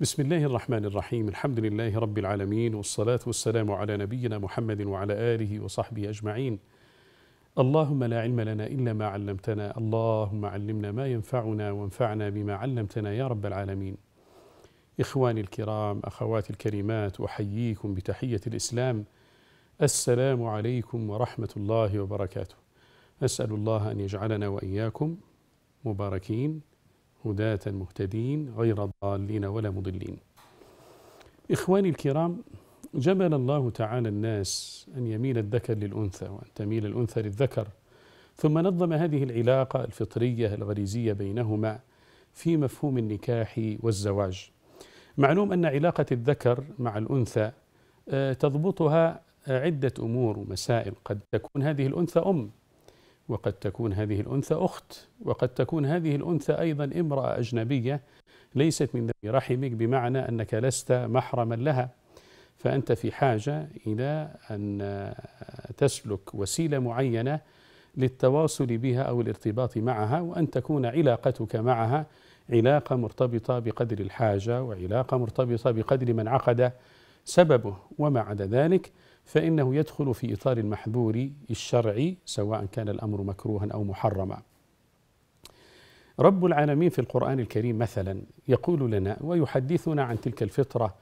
بسم الله الرحمن الرحيم الحمد لله رب العالمين والصلاة والسلام على نبينا محمد وعلى آله وصحبه أجمعين اللهم لا علم لنا إلا ما علمتنا اللهم علمنا ما ينفعنا وانفعنا بما علمتنا يا رب العالمين إخواني الكرام أخواتي الكريمات أحييكم بتحية الإسلام السلام عليكم ورحمة الله وبركاته أسأل الله أن يجعلنا وإياكم مباركين هداة مهتدين غير ضالين ولا مضلين إخواني الكرام جبل الله تعالى الناس أن يميل الذكر للأنثى وأن تميل الأنثى للذكر ثم نظم هذه العلاقة الفطرية الغريزية بينهما في مفهوم النكاح والزواج معلوم أن علاقة الذكر مع الأنثى آه، تضبطها عدة أمور ومسائل قد تكون هذه الأنثى أم وقد تكون هذه الأنثى أخت وقد تكون هذه الأنثى أيضا امرأة أجنبية ليست من ذوي رحمك بمعنى أنك لست محرما لها فأنت في حاجة إلى أن تسلك وسيلة معينة للتواصل بها أو الارتباط معها وأن تكون علاقتك معها علاقة مرتبطة بقدر الحاجة وعلاقة مرتبطة بقدر من عقد سببه وما عدا ذلك فإنه يدخل في إطار المحذور الشرعي سواء كان الأمر مكروها أو محرما رب العالمين في القرآن الكريم مثلا يقول لنا ويحدثنا عن تلك الفطرة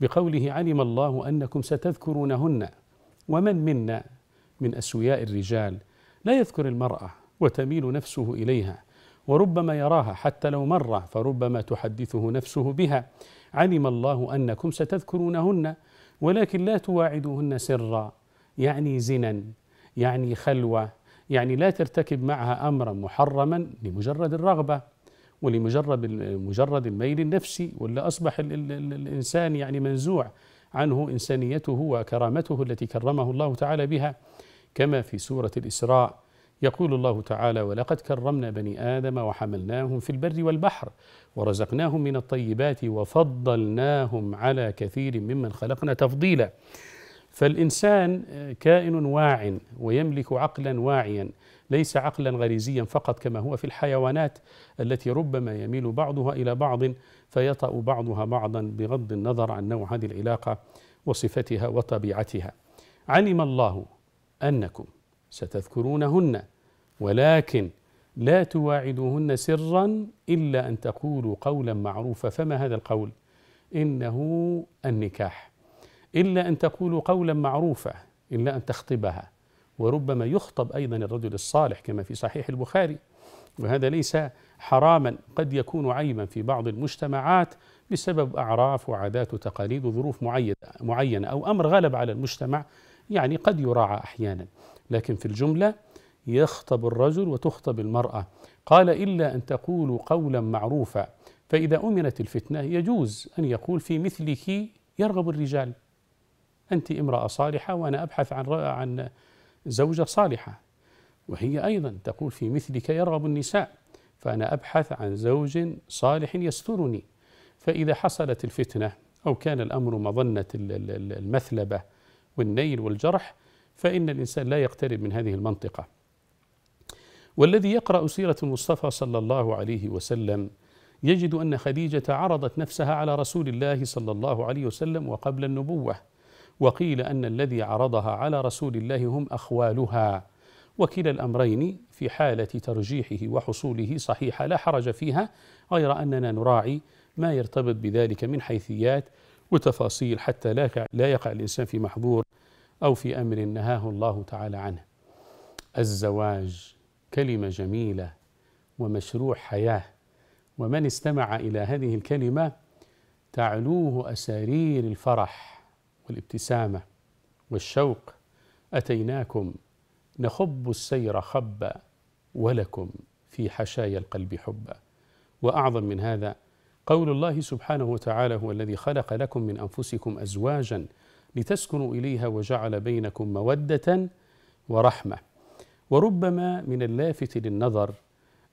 بقوله علم الله أنكم ستذكرونهن ومن منا من أسوياء الرجال لا يذكر المرأة وتميل نفسه إليها وربما يراها حتى لو مرة فربما تحدثه نفسه بها علم الله أنكم ستذكرونهن ولكن لا تواعدوهن سرا يعني زنا يعني خلوه يعني لا ترتكب معها امرا محرما لمجرد الرغبه ولمجرد مجرد الميل النفسي ولا اصبح الانسان يعني منزوع عنه انسانيته وكرامته التي كرمه الله تعالى بها كما في سوره الاسراء يقول الله تعالى ولقد كرمنا بني ادم وحملناهم في البر والبحر ورزقناهم من الطيبات وفضلناهم على كثير ممن خلقنا تفضيلا فالانسان آه، كائن واع ويملك عقلا واعيا ليس عقلا غريزيا فقط كما هو في الحيوانات التي ربما يميل بعضها الى بعض فيطا بعضها بعضا بغض النظر عن نوع هذه العلاقه وصفتها وطبيعتها علم الله انكم ستذكرونهن ولكن لا تواعدوهن سرا إلا أن تقولوا قولا معروفا فما هذا القول إنه النكاح إلا أن تقولوا قولا معروفا إلا أن تخطبها وربما يخطب أيضا الرجل الصالح كما في صحيح البخاري وهذا ليس حراما قد يكون عيبا في بعض المجتمعات بسبب أعراف وعادات وتقاليد وظروف معينة أو أمر غلب على المجتمع يعني قد يراعى أحيانا لكن في الجملة يخطب الرجل وتخطب المرأة قال إلا أن تقولوا قولا معروفا فإذا أمنت الفتنة يجوز أن يقول في مثلك يرغب الرجال أنت امرأة صالحة وأنا أبحث عن عن زوجة صالحة وهي أيضا تقول في مثلك يرغب النساء فأنا أبحث عن زوج صالح يسترني فإذا حصلت الفتنة أو كان الأمر مظنة المثلبة والنيل والجرح فإن الإنسان لا يقترب من هذه المنطقة والذي يقرأ سيرة المصطفى صلى الله عليه وسلم يجد أن خديجة عرضت نفسها على رسول الله صلى الله عليه وسلم وقبل النبوة وقيل أن الذي عرضها على رسول الله هم أخوالها وكلا الأمرين في حالة ترجيحه وحصوله صحيحة لا حرج فيها غير أننا نراعي ما يرتبط بذلك من حيثيات وتفاصيل حتى لا لا يقع الإنسان في محظور أو في أمر نهاه الله تعالى عنه الزواج كلمة جميلة ومشروع حياة ومن استمع إلى هذه الكلمة تعلوه أسارير الفرح والابتسامة والشوق أتيناكم نخب السير خبا ولكم في حشايا القلب حبا وأعظم من هذا قول الله سبحانه وتعالى هو الذي خلق لكم من أنفسكم أزواجا لتسكنوا إليها وجعل بينكم مودة ورحمة وربما من اللافت للنظر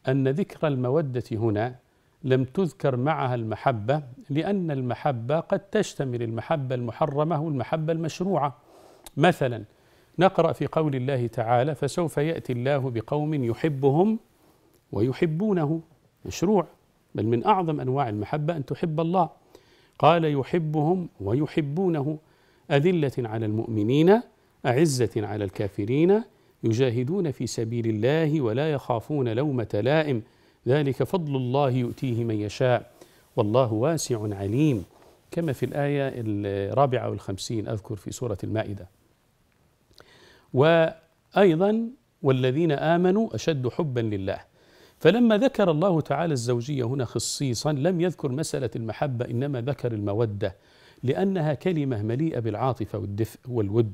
أن ذكر المودة هنا لم تذكر معها المحبة لأن المحبة قد تشتمل المحبة المحرمة والمحبة المشروعة مثلا نقرأ في قول الله تعالى فسوف يأتي الله بقوم يحبهم ويحبونه مشروع بل من أعظم أنواع المحبة أن تحب الله قال يحبهم ويحبونه أذلة على المؤمنين أعزة على الكافرين يجاهدون في سبيل الله ولا يخافون لومة لائم ذلك فضل الله يؤتيه من يشاء والله واسع عليم كما في الآية الرابعة والخمسين أذكر في سورة المائدة وأيضا والذين آمنوا أشد حبا لله فلما ذكر الله تعالى الزوجية هنا خصيصا لم يذكر مسألة المحبة إنما ذكر المودة لأنها كلمة مليئة بالعاطفة والدفء والود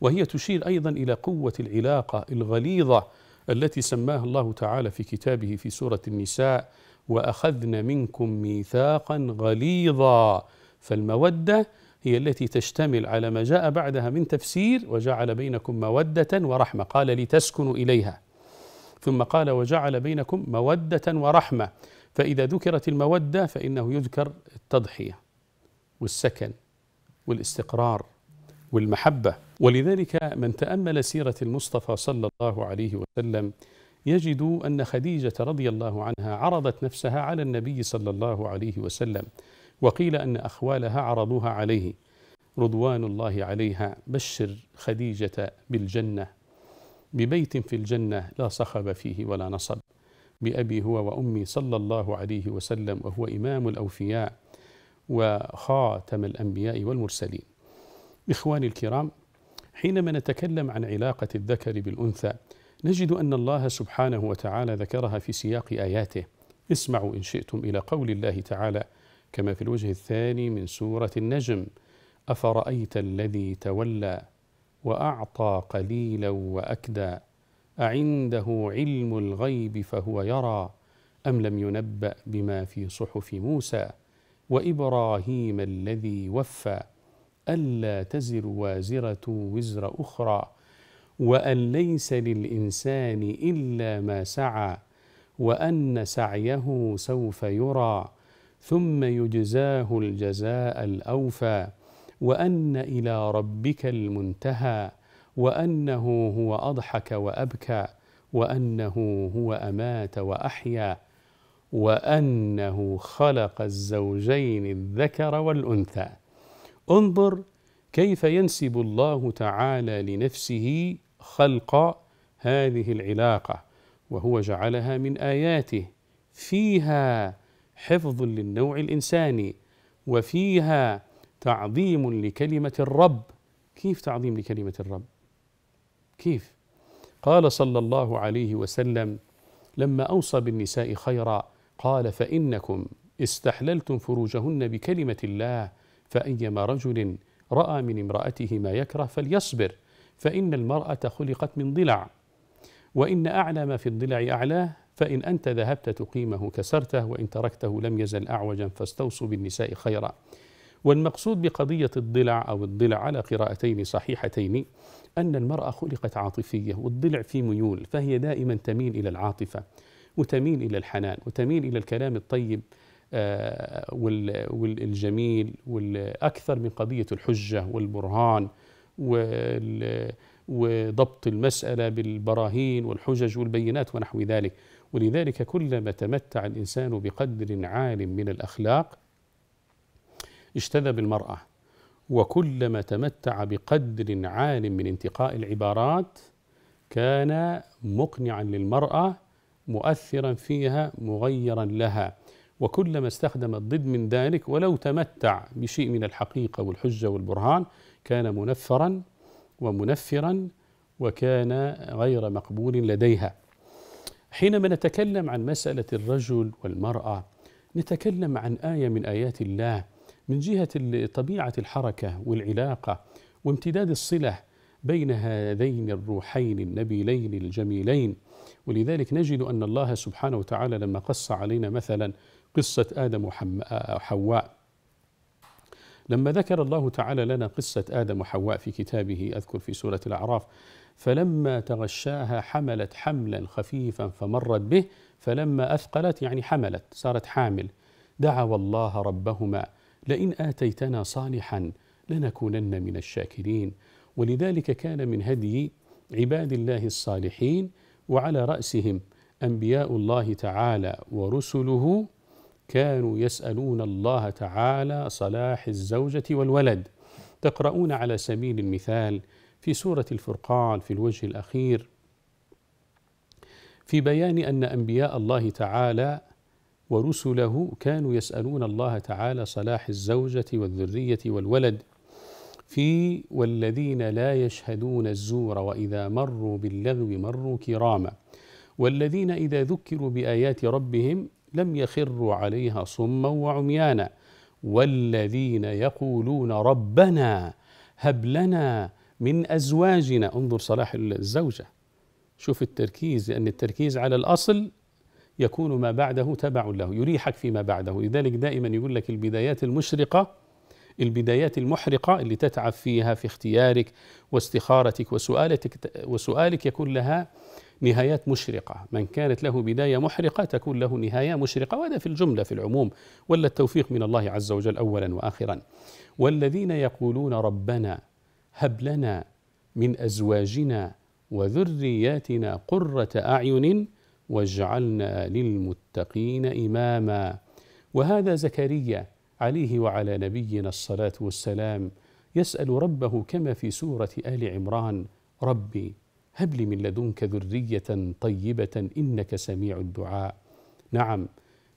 وهي تشير أيضا إلى قوة العلاقة الغليظة التي سماها الله تعالى في كتابه في سورة النساء وأخذن منكم ميثاقا غليظا فالمودة هي التي تشتمل على ما جاء بعدها من تفسير وجعل بينكم مودة ورحمة قال لتسكنوا إليها ثم قال وجعل بينكم مودة ورحمة فإذا ذكرت المودة فإنه يذكر التضحية والسكن والاستقرار والمحبة ولذلك من تأمل سيرة المصطفى صلى الله عليه وسلم يجد أن خديجة رضي الله عنها عرضت نفسها على النبي صلى الله عليه وسلم وقيل أن أخوالها عرضوها عليه رضوان الله عليها بشر خديجة بالجنة ببيت في الجنة لا صخب فيه ولا نصب بأبي هو وأمي صلى الله عليه وسلم وهو إمام الأوفياء وخاتم الأنبياء والمرسلين إخواني الكرام حينما نتكلم عن علاقة الذكر بالأنثى نجد أن الله سبحانه وتعالى ذكرها في سياق آياته اسمعوا إن شئتم إلى قول الله تعالى كما في الوجه الثاني من سورة النجم أفرأيت الذي تولى وأعطى قليلا وأكدى أعنده علم الغيب فهو يرى أم لم ينبأ بما في صحف موسى وابراهيم الذي وفى الا تزر وازره وزر اخرى وان ليس للانسان الا ما سعى وان سعيه سوف يرى ثم يجزاه الجزاء الاوفى وان الى ربك المنتهى وانه هو اضحك وابكى وانه هو امات واحيا وأنه خلق الزوجين الذكر والأنثى انظر كيف ينسب الله تعالى لنفسه خلق هذه العلاقة وهو جعلها من آياته فيها حفظ للنوع الإنساني وفيها تعظيم لكلمة الرب كيف تعظيم لكلمة الرب؟ كيف؟ قال صلى الله عليه وسلم لما أوصى بالنساء خيرا قال فإنكم استحللتم فروجهن بكلمة الله فأيما رجل رأى من امرأته ما يكره فليصبر فإن المرأة خلقت من ضلع وإن أعلى ما في الضلع أعلاه فإن أنت ذهبت تقيمه كسرته وإن تركته لم يزل أعوجا فاستوصوا بالنساء خيرا والمقصود بقضية الضلع أو الضلع على قراءتين صحيحتين أن المرأة خلقت عاطفية والضلع في ميول فهي دائما تميل إلى العاطفة وتميل إلى الحنان وتميل إلى الكلام الطيب آه، والجميل والأكثر من قضية الحجة والبرهان وضبط المسألة بالبراهين والحجج والبينات ونحو ذلك ولذلك كلما تمتع الإنسان بقدر عال من الأخلاق اجتذب المرأة وكلما تمتع بقدر عال من انتقاء العبارات كان مقنعا للمرأة مؤثرا فيها مغيرا لها وكلما استخدم الضد من ذلك ولو تمتع بشيء من الحقيقة والحجة والبرهان كان منفرا ومنفرا وكان غير مقبول لديها حينما نتكلم عن مسألة الرجل والمرأة نتكلم عن آية من آيات الله من جهة طبيعة الحركة والعلاقة وامتداد الصلة بين هذين الروحين النبيلين الجميلين ولذلك نجد أن الله سبحانه وتعالى لما قص علينا مثلا قصة آدم وحواء لما ذكر الله تعالى لنا قصة آدم وحواء في كتابه أذكر في سورة الأعراف فلما تغشاها حملت حملا خفيفا فمرت به فلما أثقلت يعني حملت صارت حامل دعوا الله ربهما لئن آتيتنا صالحا لنكونن من الشاكرين ولذلك كان من هدي عباد الله الصالحين وعلى رأسهم أنبياء الله تعالى ورسله كانوا يسألون الله تعالى صلاح الزوجة والولد تقرؤون على سبيل المثال في سورة الفرقان في الوجه الأخير في بيان أن أنبياء الله تعالى ورسله كانوا يسألون الله تعالى صلاح الزوجة والذرية والولد في والذين لا يشهدون الزور وإذا مروا باللغو مروا كراما والذين إذا ذكروا بآيات ربهم لم يخروا عليها صما وعميانا والذين يقولون ربنا هب لنا من أزواجنا انظر صلاح الزوجة شوف التركيز لأن التركيز على الأصل يكون ما بعده تبع له يريحك فيما بعده لذلك دائما يقول لك البدايات المشرقة البدايات المحرقة اللي تتعب فيها في اختيارك واستخارتك وسؤالك, وسؤالك يكون لها نهايات مشرقة من كانت له بداية محرقة تكون له نهاية مشرقة وهذا في الجملة في العموم ولا التوفيق من الله عز وجل أولا وآخرا والذين يقولون ربنا هب لنا من أزواجنا وذرياتنا قرة أعين واجعلنا للمتقين إماما وهذا زكريا عليه وعلى نبينا الصلاة والسلام يسأل ربه كما في سورة آل عمران ربي هب لي من لدنك ذرية طيبة إنك سميع الدعاء نعم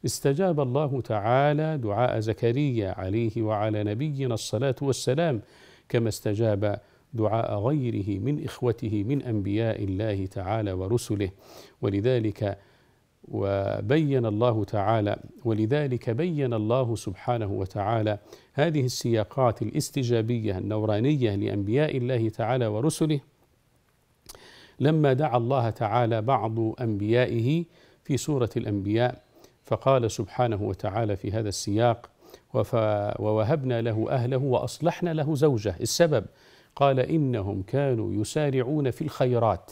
استجاب الله تعالى دعاء زكريا عليه وعلى نبينا الصلاة والسلام كما استجاب دعاء غيره من إخوته من أنبياء الله تعالى ورسله ولذلك وبين الله تعالى ولذلك بين الله سبحانه وتعالى هذه السياقات الاستجابيه النورانيه لانبياء الله تعالى ورسله لما دعا الله تعالى بعض انبيائه في سوره الانبياء فقال سبحانه وتعالى في هذا السياق ووهبنا له اهله واصلحنا له زوجه السبب قال انهم كانوا يسارعون في الخيرات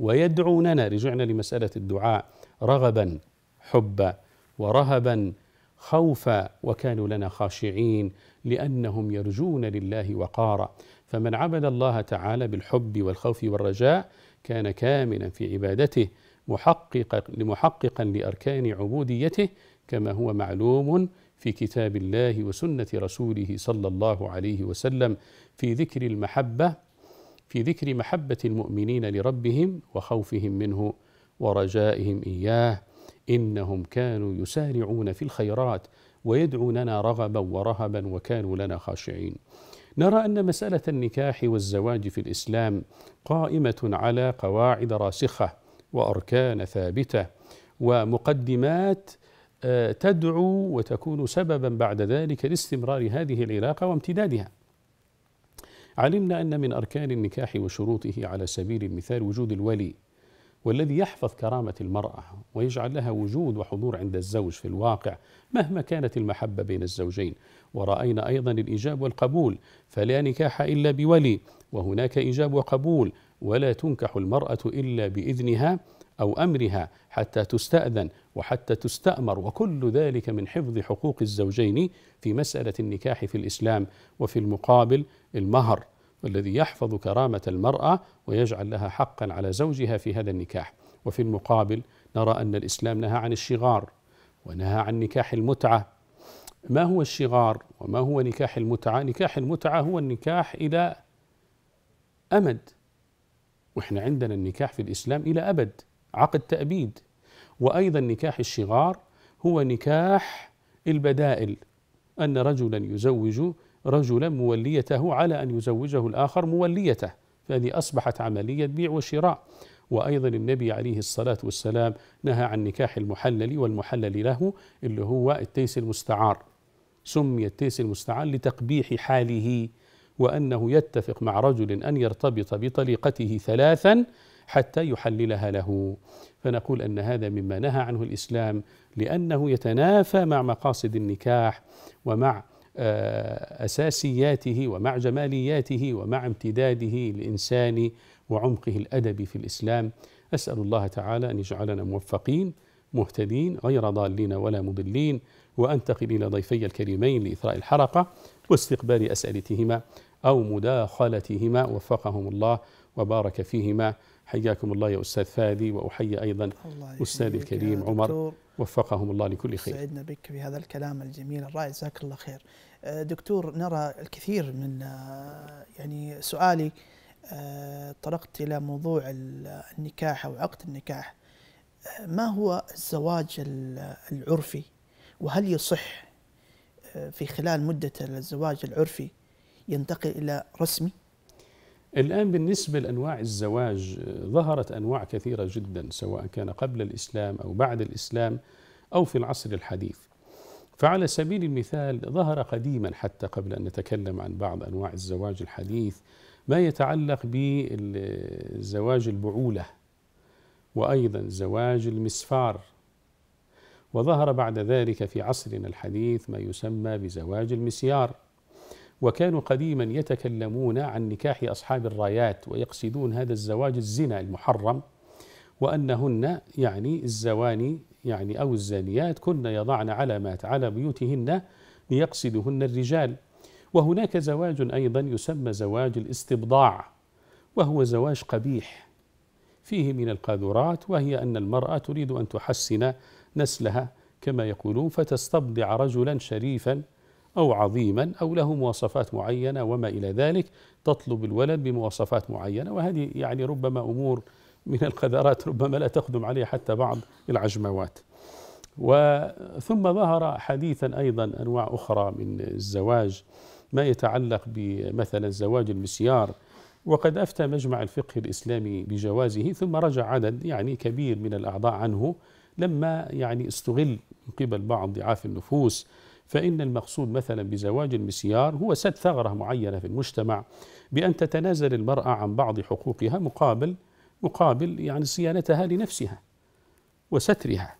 ويدعوننا رجعنا لمساله الدعاء رغبا حبا ورهبا خوفا وكانوا لنا خاشعين لانهم يرجون لله وقارا فمن عبد الله تعالى بالحب والخوف والرجاء كان كاملا في عبادته محققا لاركان عبوديته كما هو معلوم في كتاب الله وسنه رسوله صلى الله عليه وسلم في ذكر المحبه في ذكر محبه المؤمنين لربهم وخوفهم منه ورجائهم إياه إنهم كانوا يسارعون في الخيرات ويدعوننا رغبا ورهبا وكانوا لنا خاشعين نرى أن مسألة النكاح والزواج في الإسلام قائمة على قواعد راسخة وأركان ثابتة ومقدمات آه، تدعو وتكون سببا بعد ذلك لاستمرار هذه العلاقة وامتدادها علمنا أن من أركان النكاح وشروطه على سبيل المثال وجود الولي والذي يحفظ كرامة المرأة ويجعل لها وجود وحضور عند الزوج في الواقع مهما كانت المحبة بين الزوجين ورأينا أيضا الإيجاب والقبول فلا نكاح إلا بولي وهناك إيجاب وقبول ولا تنكح المرأة إلا بإذنها أو أمرها حتى تستأذن وحتى تستأمر وكل ذلك من حفظ حقوق الزوجين في مسألة النكاح في الإسلام وفي المقابل المهر الذي يحفظ كرامة المرأة ويجعل لها حقا على زوجها في هذا النكاح وفي المقابل نرى أن الإسلام نهى عن الشغار ونهى عن نكاح المتعة ما هو الشغار وما هو نكاح المتعة نكاح المتعة هو النكاح إلى أمد وإحنا عندنا النكاح في الإسلام إلى أبد عقد تأبيد وأيضا نكاح الشغار هو نكاح البدائل أن رجلا يزوج رجلا موليته على أن يزوجه الآخر موليته فهذه أصبحت عملية بيع وشراء وأيضا النبي عليه الصلاة والسلام نهى عن نكاح المحلل والمحلل له اللي هو التيس المستعار سمي التيس المستعار لتقبيح حاله وأنه يتفق مع رجل أن يرتبط بطليقته ثلاثا حتى يحللها له فنقول أن هذا مما نهى عنه الإسلام لأنه يتنافى مع مقاصد النكاح ومع آه، أساسياته ومع جمالياته ومع امتداده الإنسان وعمقه الأدبي في الإسلام أسأل الله تعالى أن يجعلنا موفقين مهتدين غير ضالين ولا مضلين وأنتقل إلى ضيفي الكريمين لإثراء الحلقة واستقبال أسئلتهما أو مداخلتهما وفقهم الله وبارك فيهما حياكم الله يا أستاذ فادي وأحيي أيضا أستاذي الكريم عمر وفقهم الله لكل خير سعدنا بك بهذا الكلام الجميل الرائع جزاك الله خير آه، دكتور نرى الكثير من آه، يعني سؤالي آه، طرقت إلى موضوع النكاح أو عقد النكاح ما هو الزواج العرفي وهل يصح في خلال مدة الزواج العرفي ينتقل إلى رسمي الآن بالنسبة لأنواع الزواج آه، ظهرت أنواع كثيرة جدا سواء كان قبل الإسلام أو بعد الإسلام أو في العصر الحديث فعلى سبيل المثال ظهر قديما حتى قبل أن نتكلم عن بعض أنواع الزواج الحديث ما يتعلق بزواج البعولة وأيضا زواج المسفار وظهر بعد ذلك في عصرنا الحديث ما يسمى بزواج المسيار وكانوا قديما يتكلمون عن نكاح أصحاب الرايات ويقصدون هذا الزواج الزنا المحرم وأنهن يعني الزواني يعني أو الزانيات كن يضعن علامات على بيوتهن ليقصدهن الرجال وهناك زواج أيضا يسمى زواج الاستبضاع وهو زواج قبيح فيه من القاذورات وهي أن المرأة تريد أن تحسن نسلها كما يقولون فتستبضع رجلا شريفا أو عظيما أو له مواصفات معينة وما إلى ذلك تطلب الولد بمواصفات معينة وهذه يعني ربما أمور من القذرات ربما لا تخدم عليه حتى بعض العجموات وثم ظهر حديثا أيضا أنواع أخرى من الزواج ما يتعلق بمثلا زواج المسيار وقد أفتى مجمع الفقه الإسلامي بجوازه ثم رجع عدد يعني كبير من الأعضاء عنه لما يعني استغل من قبل بعض ضعاف النفوس فإن المقصود مثلا بزواج المسيار هو سد ثغرة معينة في المجتمع بأن تتنازل المرأة عن بعض حقوقها مقابل مقابل يعني صيانتها لنفسها وسترها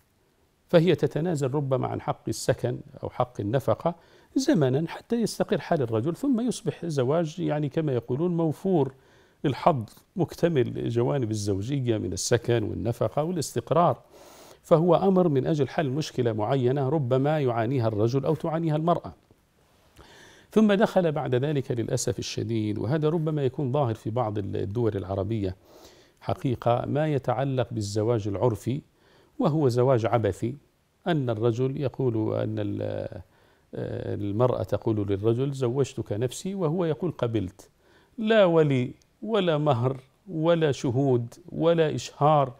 فهي تتنازل ربما عن حق السكن أو حق النفقة زمنا حتى يستقر حال الرجل ثم يصبح الزواج يعني كما يقولون موفور الحظ مكتمل جوانب الزوجية من السكن والنفقة والاستقرار فهو امر من اجل حل مشكله معينه ربما يعانيها الرجل او تعانيها المراه. ثم دخل بعد ذلك للاسف الشديد وهذا ربما يكون ظاهر في بعض الدول العربيه حقيقه ما يتعلق بالزواج العرفي وهو زواج عبثي ان الرجل يقول ان المراه تقول للرجل زوجتك نفسي وهو يقول قبلت لا ولي ولا مهر ولا شهود ولا اشهار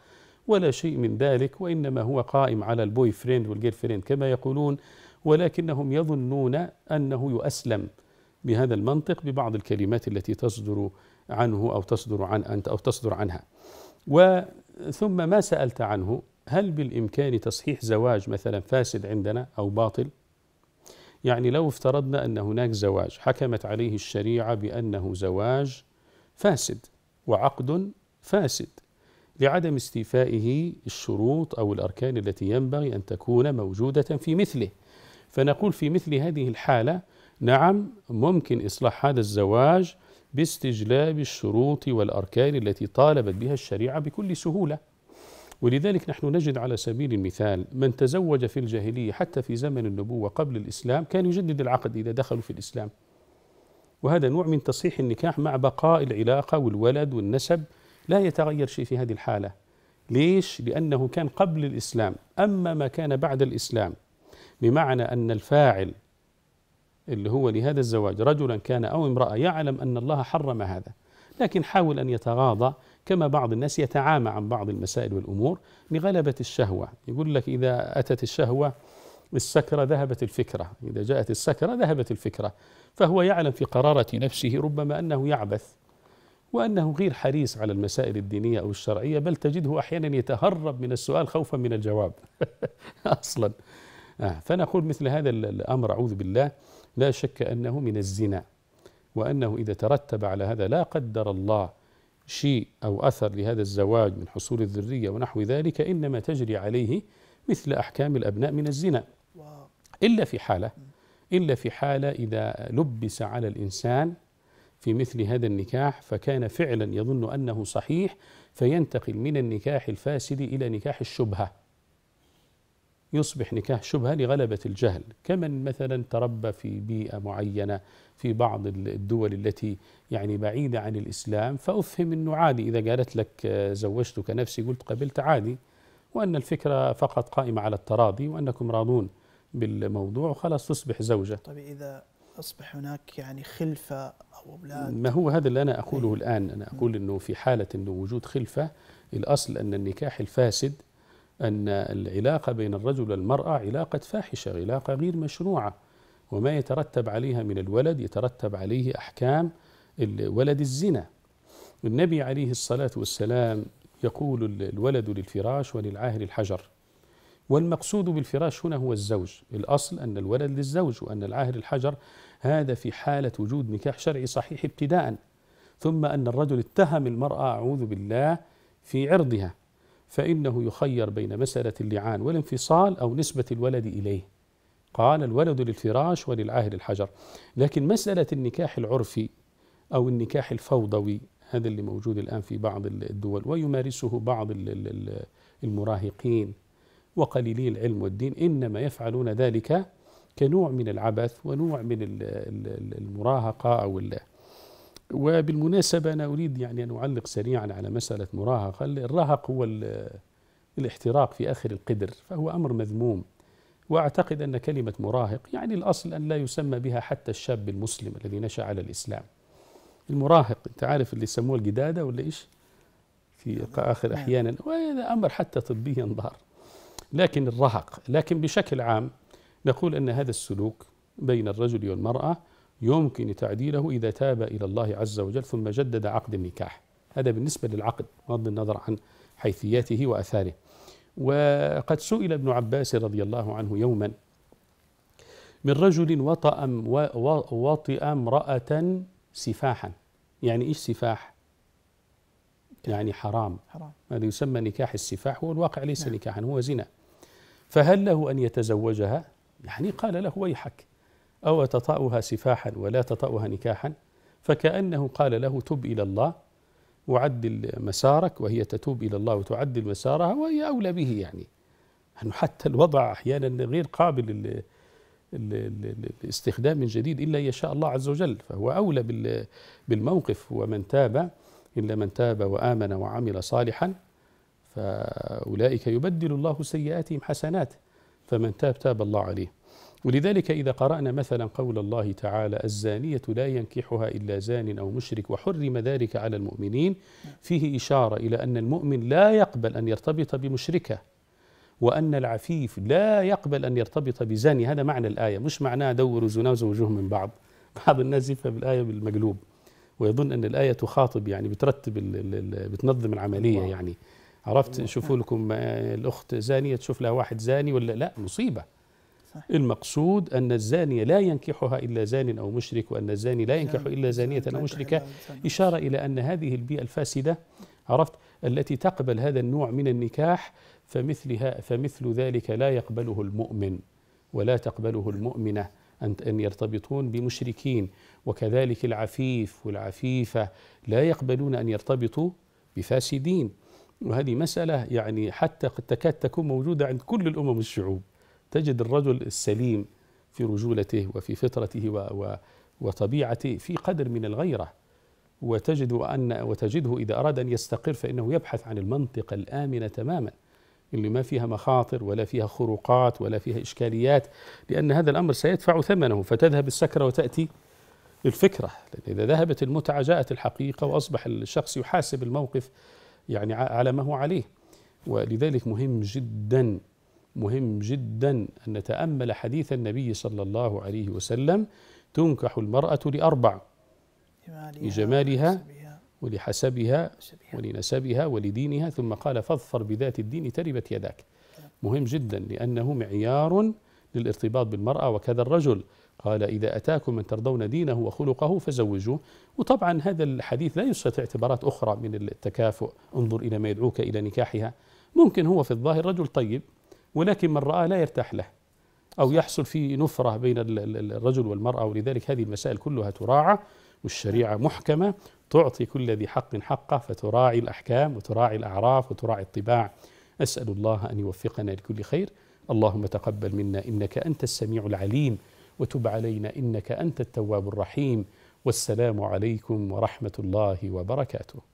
ولا شيء من ذلك وإنما هو قائم على البوي فريند والجير فريند كما يقولون ولكنهم يظنون أنه يؤسلم بهذا المنطق ببعض الكلمات التي تصدر عنه أو تصدر عن أنت أو تصدر عنها وثم ما سألت عنه هل بالإمكان تصحيح زواج مثلا فاسد عندنا أو باطل يعني لو افترضنا أن هناك زواج حكمت عليه الشريعة بأنه زواج فاسد وعقد فاسد لعدم استيفائه الشروط أو الأركان التي ينبغي أن تكون موجودة في مثله فنقول في مثل هذه الحالة نعم ممكن إصلاح هذا الزواج باستجلاب الشروط والأركان التي طالبت بها الشريعة بكل سهولة ولذلك نحن نجد على سبيل المثال من تزوج في الجاهلية حتى في زمن النبوة قبل الإسلام كان يجدد العقد إذا دخلوا في الإسلام وهذا نوع من تصحيح النكاح مع بقاء العلاقة والولد والنسب لا يتغير شيء في هذه الحالة ليش؟ لأنه كان قبل الإسلام أما ما كان بعد الإسلام بمعنى أن الفاعل اللي هو لهذا الزواج رجلا كان أو امرأة يعلم أن الله حرم هذا لكن حاول أن يتغاضى كما بعض الناس يتعامى عن بعض المسائل والأمور لغلبة الشهوة يقول لك إذا أتت الشهوة السكرة ذهبت الفكرة إذا جاءت السكرة ذهبت الفكرة فهو يعلم في قرارة نفسه ربما أنه يعبث وأنه غير حريص على المسائل الدينية أو الشرعية بل تجده أحيانا يتهرب من السؤال خوفا من الجواب أصلا آه، فنقول مثل هذا الأمر أعوذ بالله لا شك أنه من الزنا وأنه إذا ترتب على هذا لا قدر الله شيء أو أثر لهذا الزواج من حصول الذرية ونحو ذلك إنما تجري عليه مثل أحكام الأبناء من الزنا إلا في حالة إلا في حالة إذا لبس على الإنسان في مثل هذا النكاح فكان فعلا يظن انه صحيح فينتقل من النكاح الفاسد الى نكاح الشبهه يصبح نكاح شبهه لغلبه الجهل كمن مثلا تربى في بيئه معينه في بعض الدول التي يعني بعيده عن الاسلام فافهم انه عادي اذا قالت لك آه، زوجتك نفسي قلت قبلت عادي وان الفكره فقط قائمه على التراضي وانكم راضون بالموضوع وخلاص تصبح زوجه طيب اذا تصبح هناك يعني خلفة أو أولاد ما هو هذا اللي أنا أقوله إيه. الآن أنا أقول أنه في حالة أنه وجود خلفة الأصل أن النكاح الفاسد أن العلاقة بين الرجل والمرأة علاقة فاحشة علاقة غير مشروعة وما يترتب عليها من الولد يترتب عليه أحكام ولد الزنا النبي عليه الصلاة والسلام يقول الولد للفراش وللعاهر الحجر والمقصود بالفراش هنا هو الزوج الأصل أن الولد للزوج وأن العاهر الحجر هذا في حالة وجود نكاح شرعي صحيح ابتداء ثم أن الرجل اتهم المرأة أعوذ بالله في عرضها فإنه يخير بين مسألة اللعان والانفصال أو نسبة الولد إليه قال الولد للفراش وللعاهر الحجر لكن مسألة النكاح العرفي أو النكاح الفوضوي هذا اللي موجود الآن في بعض الدول ويمارسه بعض المراهقين وقليلي العلم والدين إنما يفعلون ذلك كنوع من العبث ونوع من المراهقة أو وبالمناسبة أنا أريد يعني أن أعلق سريعا على مسألة مراهقة الرهق هو الاحتراق في آخر القدر فهو أمر مذموم وأعتقد أن كلمة مراهق يعني الأصل أن لا يسمى بها حتى الشاب المسلم الذي نشأ على الإسلام المراهق أنت عارف اللي يسموه الجدادة ولا إيش في آخر نعم. أحيانا وهذا أمر حتى طبيا ضار لكن الرهق لكن بشكل عام نقول أن هذا السلوك بين الرجل والمرأة يمكن تعديله إذا تاب إلى الله عز وجل ثم جدد عقد النكاح هذا بالنسبة للعقد بغض النظر عن حيثياته وأثاره وقد سئل ابن عباس رضي الله عنه يوما من رجل وطأ وطئ امرأة سفاحا يعني ايش سفاح؟ يعني حرام, حرام. هذا يسمى نكاح السفاح هو الواقع ليس نعم. نكاحا هو زنا فهل له أن يتزوجها؟ يعني قال له ويحك أو تطأها سفاحا ولا تطأها نكاحا فكأنه قال له تب إلى الله وعدل مسارك وهي تتوب إلى الله وتعدل مسارها وهي أولى به يعني أنه حتى الوضع أحيانا غير قابل الاستخدام من جديد إلا يشاء الله عز وجل فهو أولى بالموقف ومن تاب إلا من تاب وآمن وعمل صالحا فأولئك يبدل الله سيئاتهم حسنات فمن تاب تاب الله عليه ولذلك إذا قرأنا مثلا قول الله تعالى الزانية لا ينكحها إلا زان أو مشرك وحرم ذلك على المؤمنين فيه إشارة إلى أن المؤمن لا يقبل أن يرتبط بمشركة وأن العفيف لا يقبل أن يرتبط بزاني هذا معنى الآية مش معناه دوروا زنا وزوجوهم من بعض بعض الناس يفهم الآية بالمقلوب ويظن أن الآية تخاطب يعني بترتب بتنظم العملية يعني عرفت يشوفوا لكم آه، الاخت زانيه تشوف لها واحد زاني ولا لا مصيبه صح. المقصود أن الزانية لا ينكحها إلا زان أو مشرك وأن الزاني لا ينكح إلا زانية أو مشركة إشارة إلى أن هذه البيئة الفاسدة عرفت التي تقبل هذا النوع من النكاح فمثلها فمثل ذلك لا يقبله المؤمن ولا تقبله المؤمنة أن يرتبطون بمشركين وكذلك العفيف والعفيفة لا يقبلون أن يرتبطوا بفاسدين وهذه مسألة يعني حتى قد تكاد تكون موجودة عند كل الأمم والشعوب تجد الرجل السليم في رجولته وفي فطرته و و وطبيعته في قدر من الغيرة وتجد أن وتجده إذا أراد أن يستقر فإنه يبحث عن المنطقة الآمنة تماما اللي ما فيها مخاطر ولا فيها خروقات ولا فيها إشكاليات لأن هذا الأمر سيدفع ثمنه فتذهب السكرة وتأتي الفكرة لأن إذا ذهبت المتعة جاءت الحقيقة وأصبح الشخص يحاسب الموقف يعني على ما هو عليه ولذلك مهم جدا مهم جدا أن نتأمل حديث النبي صلى الله عليه وسلم تنكح المرأة لأربع لجمالها ولحسبها ولنسبها ولدينها ثم قال فاظفر بذات الدين تربت يداك مهم جدا لأنه معيار للارتباط بالمرأة وكذا الرجل قال إذا أتاكم من ترضون دينه وخلقه فزوجوه وطبعا هذا الحديث لا يسقط اعتبارات أخرى من التكافؤ انظر إلى ما يدعوك إلى نكاحها ممكن هو في الظاهر رجل طيب ولكن من رآه لا يرتاح له أو يحصل في نفرة بين الرجل والمرأة ولذلك هذه المسائل كلها تراعى والشريعة محكمة تعطي كل ذي حق حقه فتراعي الأحكام وتراعي الأعراف وتراعي الطباع أسأل الله أن يوفقنا لكل خير اللهم تقبل منا إنك أنت السميع العليم وتب علينا انك انت التواب الرحيم والسلام عليكم ورحمه الله وبركاته